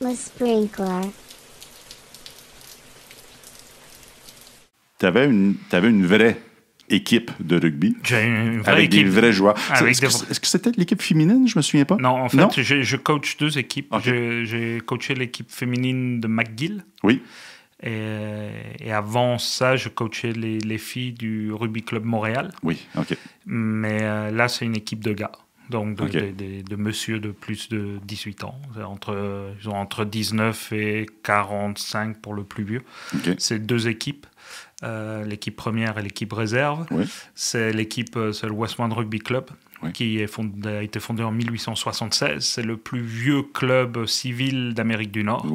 Le sprinkler. T'avais une, avais une vraie équipe de rugby. Une vraie avec des vrais joueurs. Est-ce que c'était l'équipe féminine? Je me souviens pas. Non, en fait, je, coach deux équipes. J'ai coaché l'équipe féminine de McGill. Oui. Et, et, avant ça, je coachais les, les, filles du Rugby Club Montréal. Oui, OK. Mais euh, là, c'est une équipe de gars donc de, de, monsieur de plus de 18 ans. Entre, ils ont entre 19 et 45 pour le plus vieux. C'est deux équipes. Euh, l'équipe première et l'équipe réserve. C'est l'équipe, euh, c'est le Rugby Club, qui a été fondé en 1876. C'est le plus vieux club civil d'Amérique du Nord.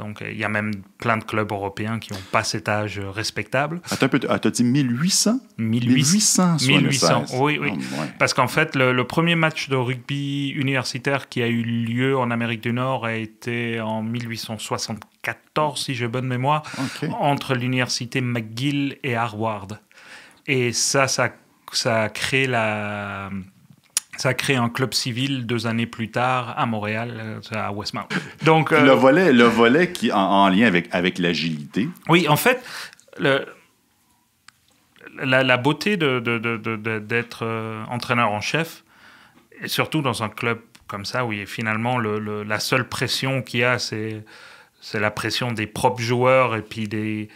Donc, il y a même plein de clubs européens qui n'ont pas cet âge respectable. Attends un peu, ah, as dit 1800? 1800, 1800, oui, oui. Ah, Parce qu'en fait, le, premier match de rugby universitaire qui a eu lieu en Amérique du Nord a été en 1874, si j'ai bonne mémoire, entre l'université McGill et Harvard. Et ça, ça a ça a créé la ça un club civil deux années plus tard à Montréal, euh, à Westmount. Donc, euh, le, volet, le volet qui en, lien avec, avec l'agilité. Oui, en fait, le, la, beauté d'être de, de, euh, entraîneur en chef, et surtout dans un club comme ça, où il est finalement la seule pression qu'il y a, c'est c'est la pression des propres joueurs et puis des,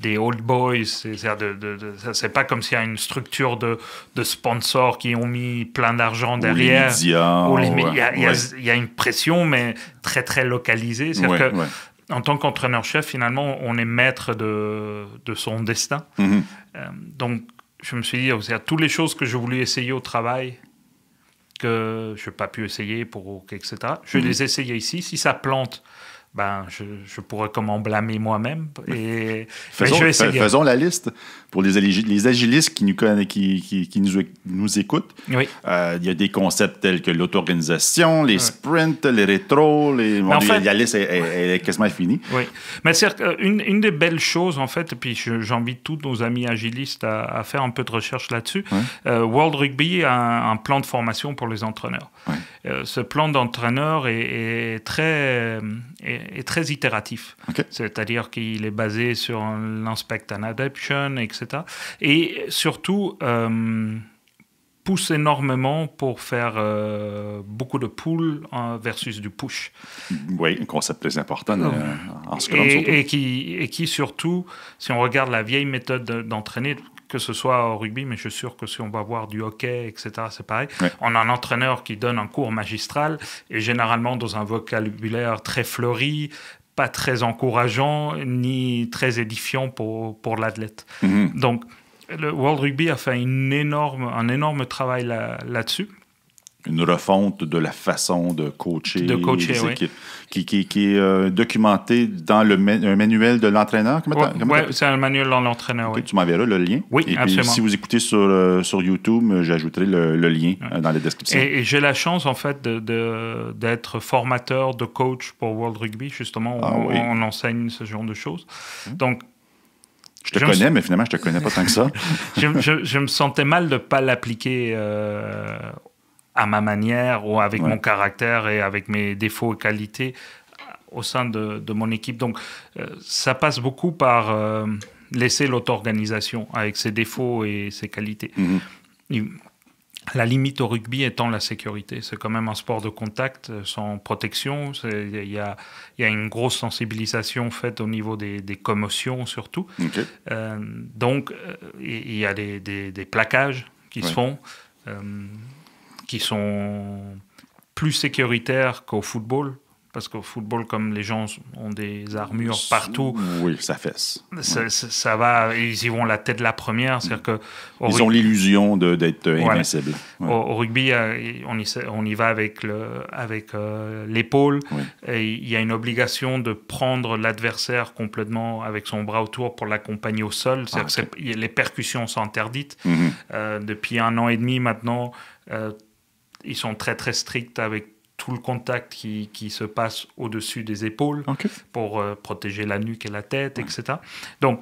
des old boys. C'est de, de, c'est pas comme s'il y a une structure de, sponsors qui ont mis plein d'argent derrière. Il y, a, y, a, une pression, mais très, très localisée. cest que en tant qu'entraîneur-chef, finalement, on est maître de, de son destin. Mm-hmm. Euh, donc, je me suis dit, à toutes les choses que je voulais essayer au travail, que je n'ai pas pu essayer pour etc., je vais mm-hmm. les essayer ici. Si ça plante, ben, je, je, pourrais comment blâmer moi-même. faisons, faisons, la liste pour les, les agilistes qui nous, qui, qui, nous, nous écoutent. Euh, il y a des concepts tels que l'auto-organisation, les sprints, les rétros. Les... en la liste est, quasiment finie. Oui. Mais c'est euh, une, une, des belles choses, en fait, et puis j'invite tous nos amis agilistes à, faire un peu de recherche là-dessus. Euh, World Rugby a un, un, plan de formation pour les entraîneurs. Euh, ce plan d'entraîneur est, très, euh, très itératif. C'est-à-dire qu'il est basé sur l'inspect and adaption, etc. Et surtout, euh, pousse énormément pour faire euh, beaucoup de pull hein, versus du push. Oui, un concept très important en ce Et, et, qui, et qui surtout, si on regarde la vieille méthode d'entraîner, que ce soit au rugby, mais je suis sûr que si on va voir du hockey, etc., c'est pareil. On a un entraîneur qui donne un cours magistral et généralement dans un vocabulaire très fleuri, pas très encourageant ni très édifiant pour, pour l'athlète. Mm-hmm. Donc, le World Rugby a fait une énorme, un énorme travail là-dessus. là dessus une refonte de la façon de coacher, de coacher qui, qui, est euh, documenté documentée dans le un manuel de l'entraîneur. Oui, c'est un manuel de l'entraîneur. Tu m'enverras le lien. Oui, absolument. si vous écoutez sur, euh, sur YouTube, euh, j'ajouterai le, lien dans la description. Et, j'ai la chance, en fait, d'être formateur de coach pour World Rugby, justement, où ah on, enseigne ce genre de choses. Hein? Donc, je te connais, mais finalement, je te connais pas tant que ça. je, me sentais mal de ne pas l'appliquer euh, à ma manière ou avec mon caractère et avec mes défauts et qualités au sein de, mon équipe. Donc, euh, ça passe beaucoup par euh, laisser l'auto-organisation avec ses défauts et ses qualités. Mhm. la limite au rugby étant la sécurité. C'est quand même un sport de contact, euh, sans protection. Il y, a, une grosse sensibilisation faite au niveau des, commotions, surtout. donc, il y a des, des, plaquages qui se font qui sont plus sécuritaires qu'au football. Parce qu'au football, comme les gens ont des armures partout. Oui, ça fesse. Ça, va, ils y vont la tête la première. cest que ils ont l'illusion d'être euh, invincibles. Au, rugby, euh, on y, on y va avec euh, l'épaule. Avec, l'épaule Il y a une obligation de prendre l'adversaire complètement avec son bras autour pour l'accompagner au sol. Ah, les percussions sont interdites. Mhm. depuis un an et demi maintenant ils sont très très stricts avec tout le contact qui, qui se passe au-dessus des épaules pour euh, protéger la nuque et la tête, etc. Donc,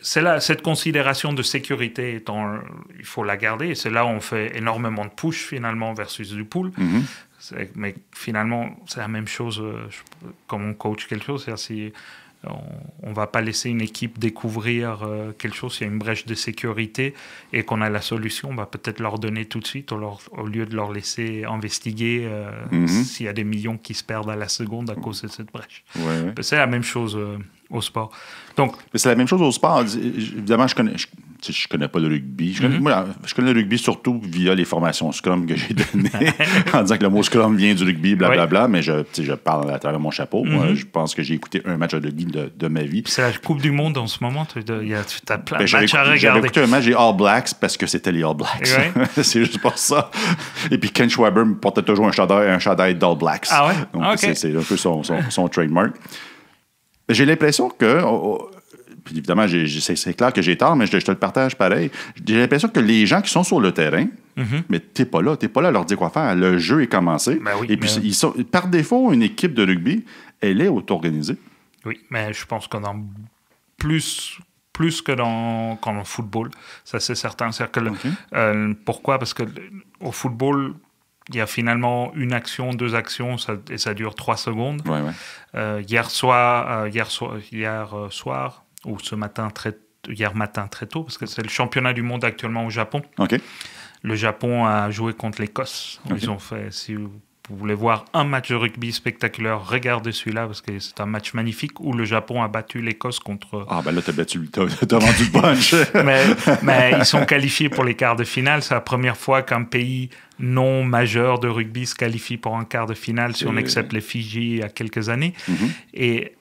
c'est là, cette considération de sécurité, il faut la garder. Et c'est là où on fait énormément de push finalement versus du pool. Mais finalement, c'est la même chose euh, comme on coach quelque chose. cest Si on ne va pas laisser une équipe découvrir euh, quelque chose, s'il y a une brèche de sécurité et qu'on a la solution, on va peut-être leur donner tout de suite au, lieu de leur laisser investiguer euh, mhm. s'il y a des millions qui se perdent à la seconde à cause de cette brèche. C'est la même chose au sport. Donc, c'est la même chose au sport. Évidemment, je connais, connais pas le rugby. Mhm. Je connais, le rugby surtout via les formations Scrum que j'ai données, en disant que le mot Scrum vient du rugby, blablabla, bla, bla, mais je, je parle à travers mon chapeau. Moi, mhm. je pense que j'ai écouté un match de rugby de, ma vie. C'est la Coupe du Monde en ce moment. Tu as plein de ben, matchs à regarder. J'ai écouté un match des All Blacks parce que c'était les All Blacks. c'est juste pour ça. Et puis Ken Schwaber me portait toujours un chandail, un chandail d'All Blacks. Ah ouais? Donc, ah, c'est un peu son, son trademark. J'ai l'impression que. Oh, oh, évidemment, c'est clair que j'ai tort, mais je, te le partage pareil. J'ai l'impression que les gens qui sont sur le terrain, mm-hmm. mais tu mais pas là, t'es pas là à leur dire quoi faire. Le jeu est commencé. Ben et puis, ils sont, par défaut, une équipe de rugby, elle est auto-organisée. Oui, mais je pense qu'on en plus plus que dans, le football, ça c'est certain. Euh, pourquoi Parce que au football, il y a finalement une action, deux actions, et ça dure trois secondes. Euh, hier soir, euh, hier, soir, hier euh, soir, ou ce matin très hier matin très tôt, parce que c'est le championnat du monde actuellement au Japon. Le Japon a joué contre l'Écosse. Ils ont fait, si vous voulez voir un match de rugby spectaculaire, regardez celui-là parce que c'est un match magnifique où le Japon a battu l'Écosse contre. Ah, ben là, t'as battu, t'as vendu punch. mais, mais, ils sont qualifiés pour les quarts de finale. C'est la première fois qu'un pays non majeur de rugby se qualifie pour un quart de finale, si on accepte les Fidji il y a quelques années. Mhm. Et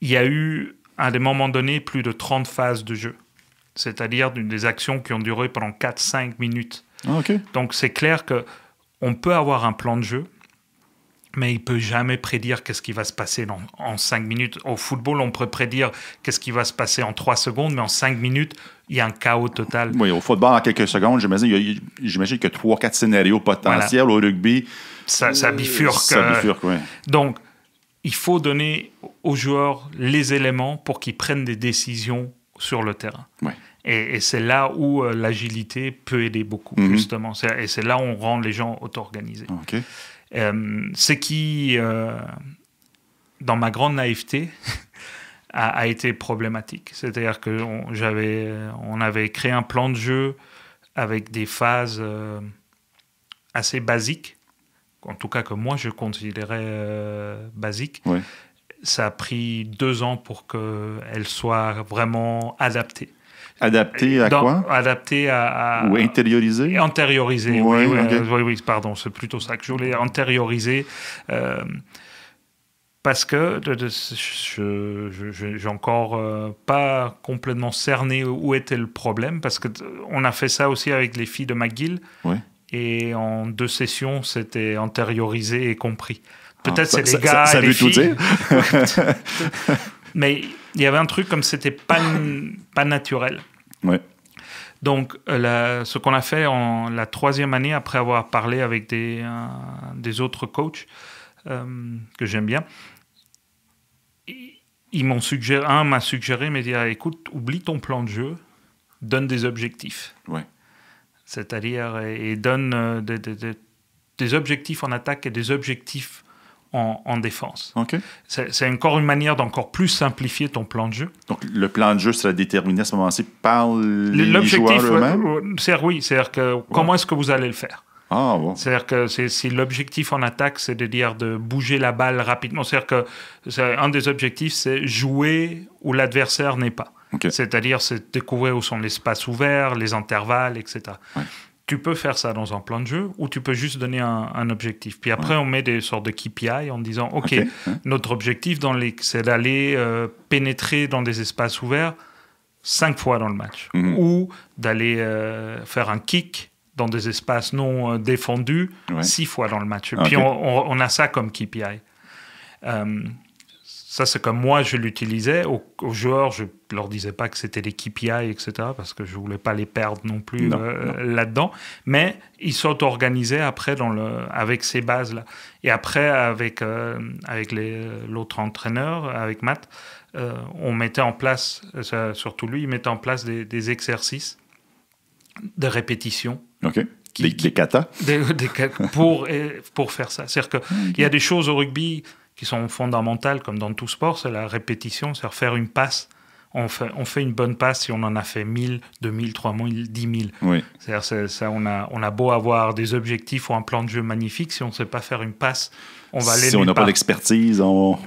il y a eu, à des moments donné plus de 30 phases de jeu. C'est-à-dire des actions qui ont duré pendant 4-5 minutes. Ah, Donc c'est clair que on peut avoir un plan de jeu, mais il peut jamais prédire qu'est-ce qui va se passer en cinq minutes. Au football, on peut prédire qu'est-ce qui va se passer en trois secondes, mais en cinq minutes, il y a un chaos total. Oui, au football, en quelques secondes, j'imagine qu'il y a trois, quatre scénarios potentiels. Au rugby, ça, euh, bifurque. Euh, donc, il faut donner aux joueurs les éléments pour qu'ils prennent des décisions sur le terrain. Oui. Et, c'est là où euh, l'agilité peut aider beaucoup, mhm. justement. Et c'est là où on rend les gens auto-organisés. Ah, euh, ce qui, euh, dans ma grande naïveté, a, été problématique. C'est-à-dire qu'on on avait créé un plan de jeu avec des phases assez basiques, en tout cas que moi je considérais basiques. Ça a pris deux ans pour qu'elles soient vraiment adaptées. Adapté à quoi Adapté à, Ou intériorisé Antériorisé, euh, oui. Oui, pardon, c'est plutôt ça que je voulais. Antériorisé. Euh, parce que je j'ai encore euh, pas complètement cerné où était le problème, parce qu'on a fait ça aussi avec les filles de McGill, et en deux sessions, c'était antériorisé et compris. Ah, Peut-être c'est les gars, ça, ça les tout dire. Mais il y avait un truc comme c'était pas, pas naturel. Ouais. Donc, euh, ce qu'on a fait en la troisième année, après avoir parlé avec des, euh, des autres coachs euh, que j'aime bien, ils m'ont suggéré, un m'a suggéré, mais dit ah, écoute, oublie ton plan de jeu, donne des objectifs. Ouais. C'est-à-dire, et, donne des, des objectifs en attaque et des objectifs en, défense. OK. C'est encore une manière d'encore plus simplifier ton plan de jeu. Donc, le plan de jeu sera déterminé à ce moment-ci par les joueurs euh, eux-mêmes? Euh, c'est oui, c'est-à-dire que comment est-ce que vous allez le faire? Ah, bon. C'est-à-dire que si l'objectif en attaque, c'est de dire de bouger la balle rapidement, c'est-à-dire que un des objectifs, c'est jouer où l'adversaire n'est pas. C'est-à-dire, c'est découvrir où sont les espaces ouverts, les intervalles, etc tu peux faire ça dans un plan de jeu ou tu peux juste donner un, objectif. Puis après, on met des sortes de KPI en disant, OK, notre objectif, dans c'est d'aller euh, pénétrer dans des espaces ouverts cinq fois dans le match mhm. ou d'aller euh, faire un kick dans des espaces non euh, défendus six fois dans le match. Ah, Puis on, a ça comme KPI ça, c'est comme moi, je l'utilisais. Aux, joueurs, je leur disais pas que c'était les KPI, etc., parce que je voulais pas les perdre non plus euh, là-dedans. Mais ils sont organisés après dans le, avec ces bases-là. Et après, avec, euh, avec euh, l'autre entraîneur, avec Matt, on mettait en place, surtout lui, il mettait en place des, exercices de répétition. OK. des, des katas pour, pour faire ça. C'est-à-dire qu'il y a des choses au rugby qui sont fondamentales, comme dans tout sport, c'est la répétition, c'est refaire une passe. On fait, on fait, une bonne passe si on en a fait 1000, 2000, 3000, 10 000. C'est-à-dire, ça, on, a, on a beau avoir des objectifs ou un plan de jeu magnifique, si on ne sait pas faire une passe, on va aller. Si on n'a pas d'expertise, on...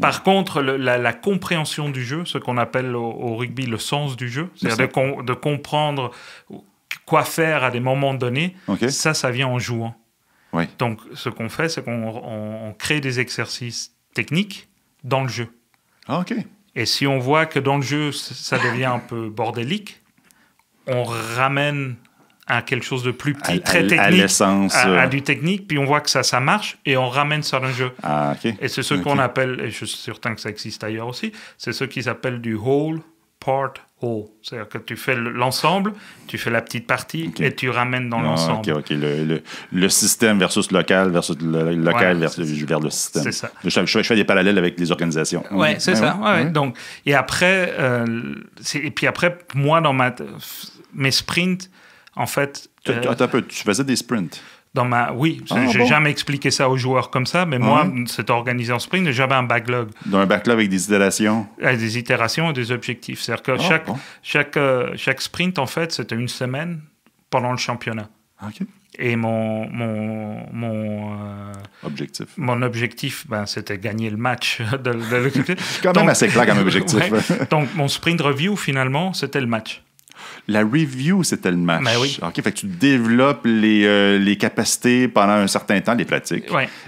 Par contre, la, compréhension du jeu, ce qu'on appelle au, rugby le sens du jeu, c'est-à-dire de, comprendre quoi faire à des moments donnés, ça, ça vient en jouant. Donc, ce qu'on fait, c'est qu'on crée des exercices techniques dans le jeu. Ah, ok. Et si on voit que dans le jeu, ça devient un peu bordélique, on ramène à quelque chose de plus petit, très technique, à, euh. du technique, puis on voit que ça, ça marche et on ramène ça dans le jeu. Ah, Et c'est ce qu'on appelle, et je suis certain que ça existe ailleurs aussi, c'est ce qu'ils appellent du whole part c'est-à-dire que tu fais l'ensemble, tu fais la petite partie et tu ramènes dans ah, l'ensemble. OK, OK. Le, le, système versus local versus le, local vers le système. C'est ça. Je, fais des parallèles avec les organisations. Oui, c'est ça. Donc, et après, euh, et puis après, moi, dans ma, mes sprints, en fait. Euh, un peu, tu faisais des sprints? ma... Oui, je ah, j'ai jamais expliqué ça aux joueurs comme ça, mais moi, c'est organisé en sprint, j'avais un backlog. Dans un backlog avec des itérations avec euh, Des itérations et des objectifs. C'est-à-dire que ah, chaque, chaque, euh, chaque sprint, en fait, c'était une semaine pendant le championnat. Ah, et mon, mon, mon euh, objectif, mon objectif ben, c'était gagner le match de, de... quand même assez clair comme objectif. donc, mon sprint review, finalement, c'était le match. La review, c'était le match. Ben fait tu développes les, euh, les, capacités pendant un certain temps, les pratiques.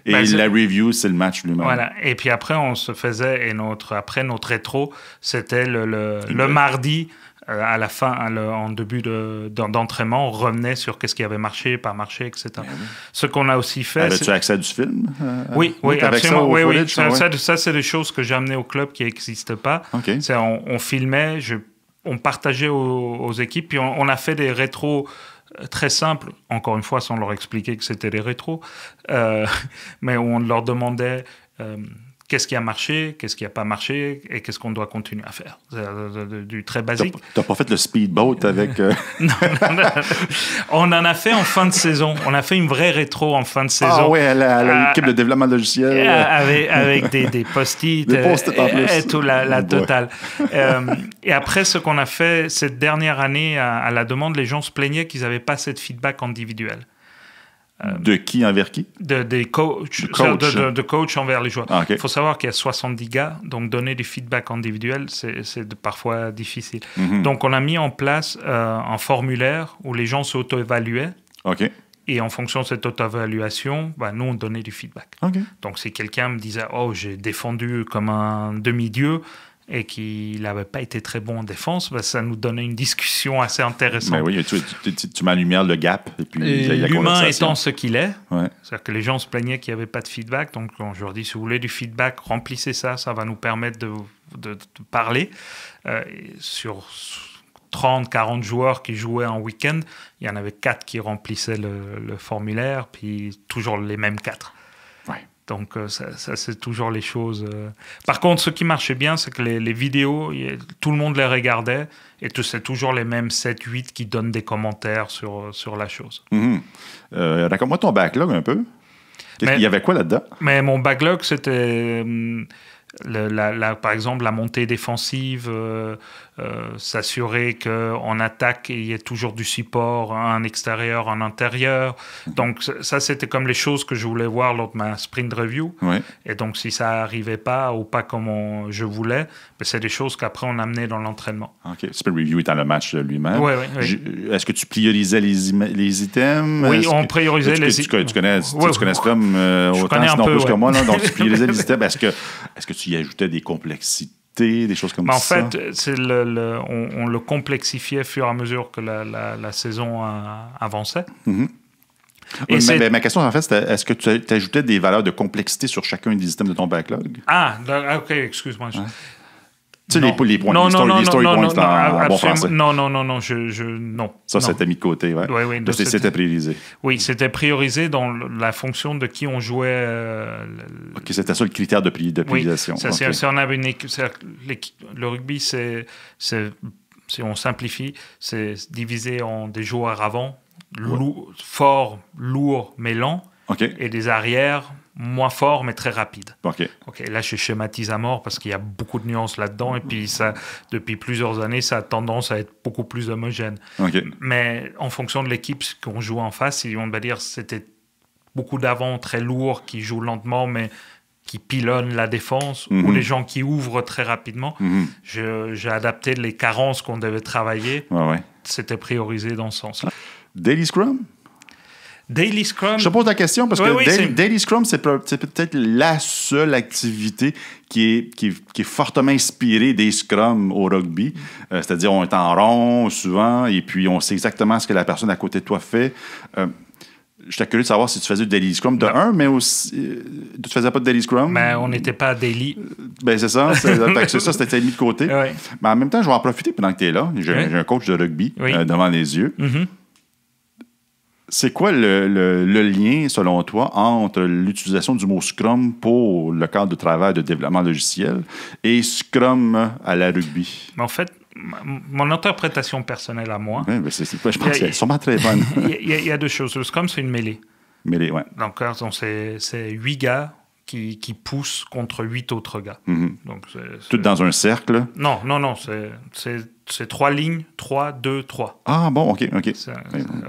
Et ben, la review, c'est le match lui-même. Voilà. Et puis après, on se faisait, et notre, après notre rétro, c'était le, le, mardi. Euh, à la fin, en début d'entraînement, on revenait sur qu'est-ce qui avait marché, pas marché, etc. Ben Ce qu'on a aussi fait. Avais-tu accès à du film euh, Oui, oui, absolument. oui, ça, c'est des choses que j'ai amenées au club qui n'existent pas. On, on, filmait, je on partageait aux, équipes, puis on, a fait des rétros euh, très simples, encore une fois sans leur expliquer que c'était des rétros, euh, mais on leur demandait... Euh, qu'est-ce qui a marché, qu'est-ce qui n'a pas marché et qu'est-ce qu'on doit continuer à faire. Euh, du très basique. Tu n'as pas fait le speedboat avec. Euh, non, on en a fait en fin de saison. On a fait une vraie rétro en fin de ah saison. Ah euh, oui, l'équipe de développement logiciel. Avec, avec des, des post-it. Post et, tout, la, totale. et après, ce qu'on a fait cette dernière année, à, la demande, les gens se plaignaient qu'ils n'avaient pas cette feedback individuel. Euh, de qui envers qui de, Des coachs. coach. De, coach envers les joueurs. Ah, Il faut savoir qu'il y a 70 gars, donc donner des feedbacks individuels, c'est parfois difficile. Mhm. Donc on a mis en place euh, un formulaire où les gens s'auto-évaluaient. Et en fonction de cette auto-évaluation, bah, nous, on donnait du feedback. Donc si quelqu'un me disait, oh, j'ai défendu comme un demi-dieu, et qu'il n'avait pas été très bon en défense, ben, ça nous donnait une discussion assez intéressante. Mais ben oui, tu, tu, le gap. L'humain étant ce qu'il est, c'est-à-dire que les gens se plaignaient qu'il n'y avait pas de feedback. Donc, je leur dis, si vous voulez du feedback, remplissez ça, ça va nous permettre de, parler. Euh, sur 30, 40 joueurs qui jouaient en week-end, il y en avait 4 qui remplissaient le, formulaire, puis toujours les mêmes 4. Donc euh, ça, c'est toujours les choses. Euh. Par contre, ce qui marchait bien, c'est que les, vidéos, tout le monde les regardait et c'est toujours les mêmes 7-8 qui donnent des commentaires sur, euh, sur la chose. Mmh. Raconte-moi ton backlog un peu. Il y avait quoi là-dedans? Mais mon backlog, c'était la, par exemple, la montée défensive, euh, euh, s'assurer qu'en attaque, il y ait toujours du support, en extérieur, en intérieur. Donc, ça, c'était comme les choses que je voulais voir lors de ma sprint review. Et donc, si ça n'arrivait pas ou pas comme je voulais, ben, c'est des choses qu'après, on amenait dans l'entraînement. OK. Sprint review étant le match lui-même. Est-ce que tu priorisais les, les items? Oui, on priorisait les items. Tu, connais, tu, ouais, euh, connais comme autant, un sinon plus que moi. donc, tu priorisais les items. que, est -ce que tu tu y des complexités des choses comme en ça. En fait, c'est le, on, le complexifiait fur et à mesure que la, saison euh, avançait. Mhm. Et ben, ma, question, en fait, c'était est-ce que tu ajoutais des valeurs de complexité sur chacun des items de ton backlog? Ah, ah ok, excuse-moi. Tu les, les, points, non, les story, non, les non, points en, bon français. Non, non, non, non, je, je non. Ça, c'était mis de côté, ouais. Oui, oui. C'était priorisé. Oui, c'était priorisé dans la fonction de qui on jouait. Euh, OK, c'était ça le critère de, priorisation. on une le rugby, c'est, si on simplifie, c'est divisé en des joueurs avant, forts, lourd, fort, mais lent, et des arrières, moins fort mais très rapide. Ok. Ok. Là, je schématise à mort parce qu'il y a beaucoup de nuances là-dedans et puis ça, depuis plusieurs années, ça a tendance à être beaucoup plus homogène. Mais en fonction de l'équipe qu'on joue en face, on va dire c'était beaucoup d'avants très lourds qui jouent lentement mais qui pilonnent la défense ou mhm. les gens qui ouvrent très rapidement. Mhm. J'ai adapté les carences qu'on devait travailler. C'était priorisé dans ce sens-là. Daily Scrum Daily Scrum. Je te pose la question parce que Daily, Scrum, c'est peut-être la seule activité qui est, qui, est fortement inspirée des Scrum au rugby. Euh, c'est-à-dire, on est en rond souvent et puis on sait exactement ce que la personne à côté de toi fait. Je euh, J'étais curieux de savoir si tu faisais du daily scrum de un, mais aussi. ne euh, tu faisais pas de daily scrum. Mais ben, on n'était pas à daily. Ben, c'est ça. C'est ça, c'était mis de côté. Mais en même temps, je vais en profiter pendant que tu es là. J'ai un coach de rugby devant les yeux. Mm-hmm. C'est quoi le, lien, selon toi, entre l'utilisation du mot Scrum pour le cadre de travail de développement logiciel et Scrum à la rugby? En fait, mon interprétation personnelle à moi. Oui, mais c'est je pense qu'elle est sûrement très bonne. Il y, a deux choses. Le Scrum, c'est une mêlée. Mêlée, oui. Donc, hein, c'est huit gars qui, pousse contre huit autres gars. Mhm. Donc, Tout dans un cercle? Non, non, non. C'est trois lignes, trois, deux, trois. Ah bon, OK, OK.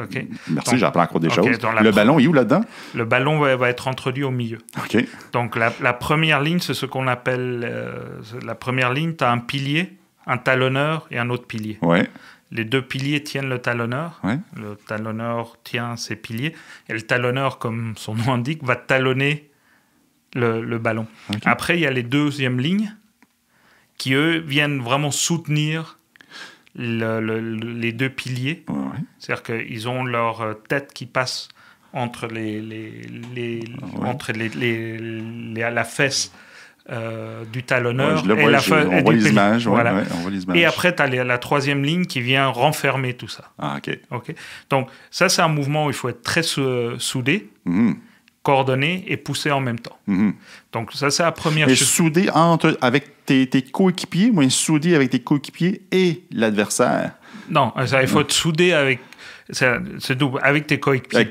ok. Merci, j'apprends encore des choses. Le ballon est où là-dedans? Le ballon va, être introduit au milieu. OK. Donc, la, première ligne, c'est ce qu'on appelle... Euh, la première ligne, tu as un pilier, un talonneur et un autre pilier. Ouais. Les deux piliers tiennent le talonneur. Le talonneur tient ses piliers. Et le talonneur, comme son nom indique, va talonner le, ballon. Après, il y a les deuxièmes lignes qui, eux, viennent vraiment soutenir les deux piliers. C'est-à-dire qu'ils ont leur euh, tête qui passe entre les, les, ah entre les, la fesse euh, du talonneur et la fesse du Et après, tu as la troisième ligne qui vient renfermer tout ça. Ah, ok. Donc, ça, c'est un mouvement où il faut être très soudé. Mmh coordonner et pousser en même temps. Mm-hmm. Donc, ça, c'est la première mais Souder entre, avec tes, tes coéquipiers, ou souder avec tes coéquipiers et l'adversaire. Non, euh, il faut mm. te souder avec, c'est double, avec tes coéquipiers.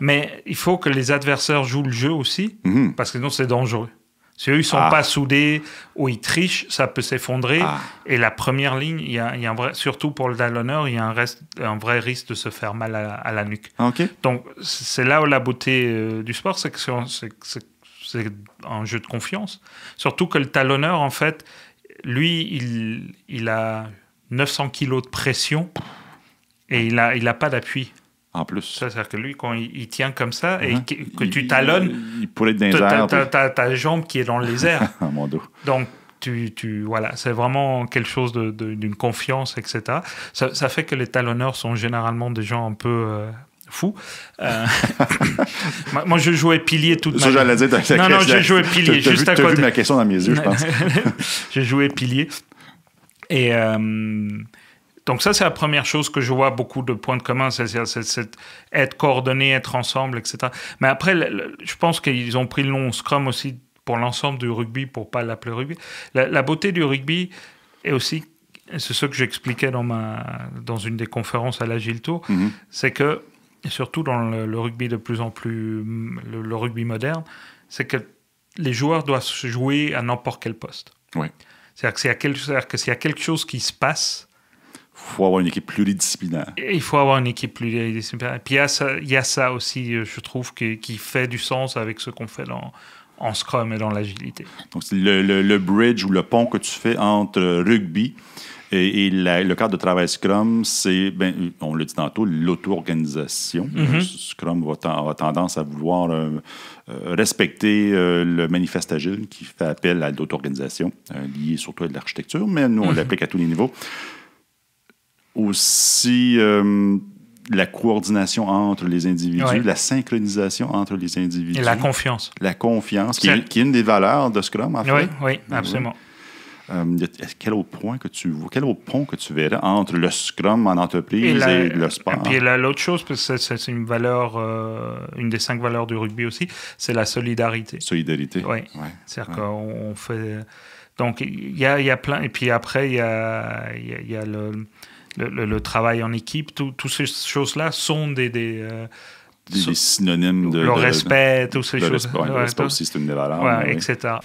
Mais il faut que les adversaires jouent le jeu aussi, mm-hmm. parce que sinon, c'est dangereux. Si eux, sont ah. pas soudés ou ils trichent, ça peut s'effondrer. Ah. Et la première ligne, il y a, surtout pour le talonneur, il y a un, reste, un, vrai risque de se faire mal à, la nuque. Donc, c'est là où la beauté euh, du sport, c'est que c'est un jeu de confiance. Surtout que le talonneur, en fait, lui, il, a 900 kilos de pression et il n'a il a pas d'appui en plus. C'est-à-dire que lui, quand il, tient comme ça et hein? que, tu talonnes. Il, il pourrait les T'as jambe qui est dans les airs. Ah, Donc, tu, tu voilà, c'est vraiment quelque chose d'une confiance, etc. Ça, fait que les talonneurs sont généralement des gens un peu. Euh, fous. Euh, moi, je jouais pilier toute ça, ma j'allais dire, Non, non, je jouais pilier. juste à côté. vu ma question dans mes yeux, je pense. je jouais pilier. Et euh, donc ça, c'est la première chose que je vois beaucoup de points de commun, c'est être coordonné, être ensemble, etc. Mais après, je pense qu'ils ont pris le nom Scrum aussi pour l'ensemble du rugby, pour pas l'appeler rugby. La, beauté du rugby et aussi, c'est ce que j'expliquais dans, dans une des conférences à l'Agile Tour, mm-hmm. c'est que, surtout dans le, rugby de plus en plus, le, rugby moderne, c'est que les joueurs doivent se jouer à n'importe quel poste. Oui. C'est-à-dire que s'il y a quelque chose qui se passe, il faut avoir une équipe pluridisciplinaire. Il faut avoir une équipe pluridisciplinaire. Puis il y a ça, aussi, euh, je trouve, qui, fait du sens avec ce qu'on fait en Scrum et dans l'agilité. Donc, c'est le, le, bridge ou le pont que tu fais entre euh, rugby et, le cadre de travail Scrum, c'est, ben, on le dit tantôt, l'auto-organisation. Mm-hmm. Euh, scrum a tendance à vouloir respecter le manifeste agile qui fait appel à l'auto-organisation, lié surtout à l'architecture, mais nous, on mm-hmm. l'applique à tous les niveaux aussi euh, la coordination entre les individus, la synchronisation entre les individus. Et la confiance. La confiance, qui est, une des valeurs de Scrum, en fait. Oui, ah oui, absolument. Euh, quel autre point que tu vois, quel autre pont que tu verrais entre le Scrum en entreprise et, le sport? Et puis l'autre chose, parce que c'est une valeur, euh, une des cinq valeurs du rugby aussi, c'est la solidarité. Solidarité. Oui. C'est-à-dire qu'on fait. Donc, il y a, y a, plein. Et puis après, il y a, y a le le, travail en équipe, toutes ces choses-là sont des, des, euh, des, synonymes de. Le respect, toutes ces choses. Le respect, ouais, respect aussi, c'est une des valeurs. ouais, etc.